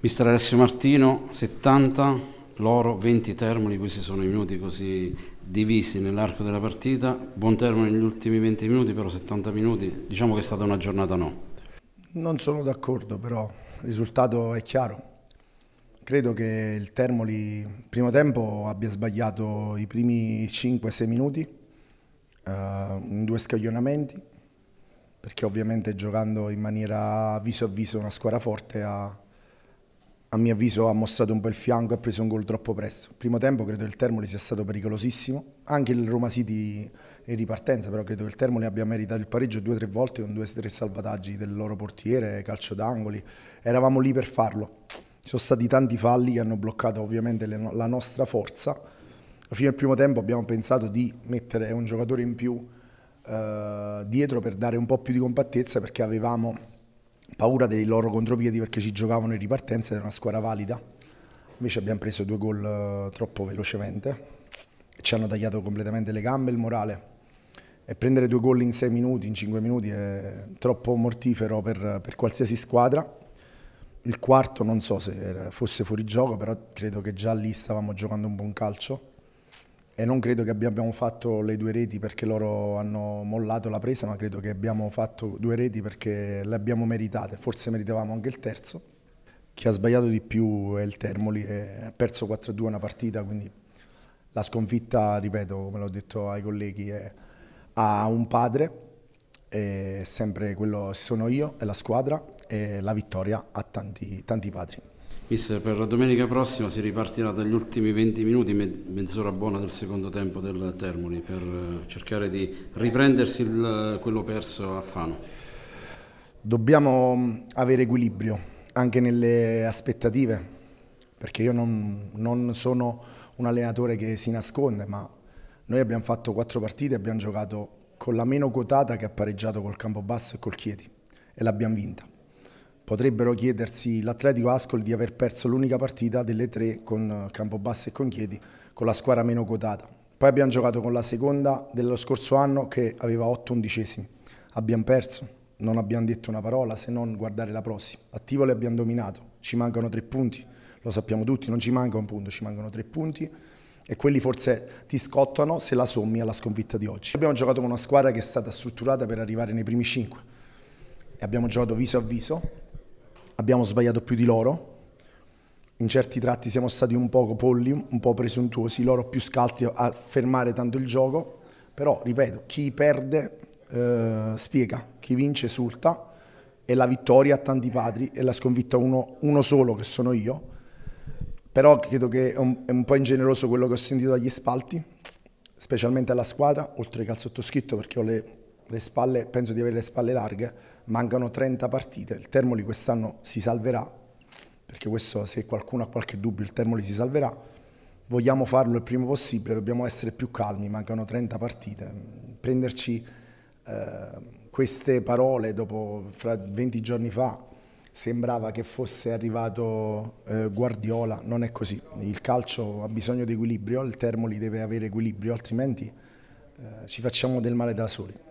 Mister Alessio Martino 70, Loro 20 Termoli, questi sono i minuti così divisi nell'arco della partita, buon termine negli ultimi 20 minuti, però 70 minuti, diciamo che è stata una giornata no. Non sono d'accordo però, il risultato è chiaro. Credo che il Termoli primo tempo abbia sbagliato i primi 5-6 minuti eh, in due scaglionamenti, perché ovviamente giocando in maniera viso a viso una squadra forte ha a mio avviso ha mostrato un bel fianco e ha preso un gol troppo presto. Primo tempo credo che il Termoli sia stato pericolosissimo, anche il Roma City in ripartenza, però credo che il Termoli abbia meritato il pareggio due o tre volte con due o tre salvataggi del loro portiere, calcio d'angoli, eravamo lì per farlo. Ci sono stati tanti falli che hanno bloccato ovviamente le, la nostra forza. Fino al primo tempo abbiamo pensato di mettere un giocatore in più eh, dietro per dare un po' più di compattezza perché avevamo paura dei loro contropiedi perché ci giocavano in ripartenza, era una squadra valida, invece abbiamo preso due gol eh, troppo velocemente, ci hanno tagliato completamente le gambe il morale e prendere due gol in sei minuti, in cinque minuti è troppo mortifero per, per, qualsiasi squadra. Il quarto non so se fosse fuori gioco, però credo che già lì stavamo giocando un buon calcio e non credo che abbiamo fatto le due reti perché loro hanno mollato la presa, ma credo che abbiamo fatto due reti perché le abbiamo meritate, forse meritavamo anche il terzo. Chi ha sbagliato di più è il Termoli, ha perso 4-2 una partita, quindi la sconfitta, ripeto, come l'ho detto ai colleghi, è, ha un padre, è sempre quello sono io e la squadra, e la vittoria a tanti, tanti padri. Mister, per domenica prossima si ripartirà dagli ultimi 20 minuti, mezz'ora buona del secondo tempo del Termoli, per eh, cercare di riprendersi il, quello perso a Fano. Dobbiamo mm, avere equilibrio anche nelle aspettative, perché io non, non sono un allenatore che si nasconde, ma noi abbiamo fatto quattro partite, abbiamo giocato con la meno quotata che ha pareggiato col Campobasso e col Chieti e l'abbiamo vinta potrebbero chiedersi l'Atletico Ascoli di aver perso l'unica partita delle tre con eh, Campobasso e con Chieti con la squadra meno quotata. Poi abbiamo giocato con la seconda dello scorso anno che aveva 8 undicesimi. Abbiamo perso, non abbiamo detto una parola se non guardare la prossima. A Tivoli abbiamo dominato, ci mancano tre punti, lo sappiamo tutti, non ci manca un punto, ci mancano tre punti e quelli forse ti scottano se la sommi alla sconfitta di oggi. Abbiamo giocato con una squadra che è stata strutturata per arrivare nei primi 5 e abbiamo giocato viso a viso abbiamo sbagliato più di loro, in certi tratti siamo stati un po' polli, un po' presuntuosi, loro più scalti a fermare tanto il gioco, però ripeto, chi perde eh, spiega, chi vince esulta e la vittoria a tanti padri e la sconfitta uno, uno solo che sono io, però credo che è un, è un po' ingeneroso quello che ho sentito dagli spalti, specialmente alla squadra, oltre che al sottoscritto perché ho le le spalle, penso di avere le spalle larghe, mancano 30 partite, il Termoli quest'anno si salverà, perché questo se qualcuno ha qualche dubbio il Termoli si salverà, vogliamo farlo il prima possibile, dobbiamo essere più calmi, mancano 30 partite, prenderci eh, queste parole dopo, fra 20 giorni fa, sembrava che fosse arrivato eh, Guardiola, non è così, il calcio ha bisogno di equilibrio, il Termoli deve avere equilibrio, altrimenti eh, ci facciamo del male da soli.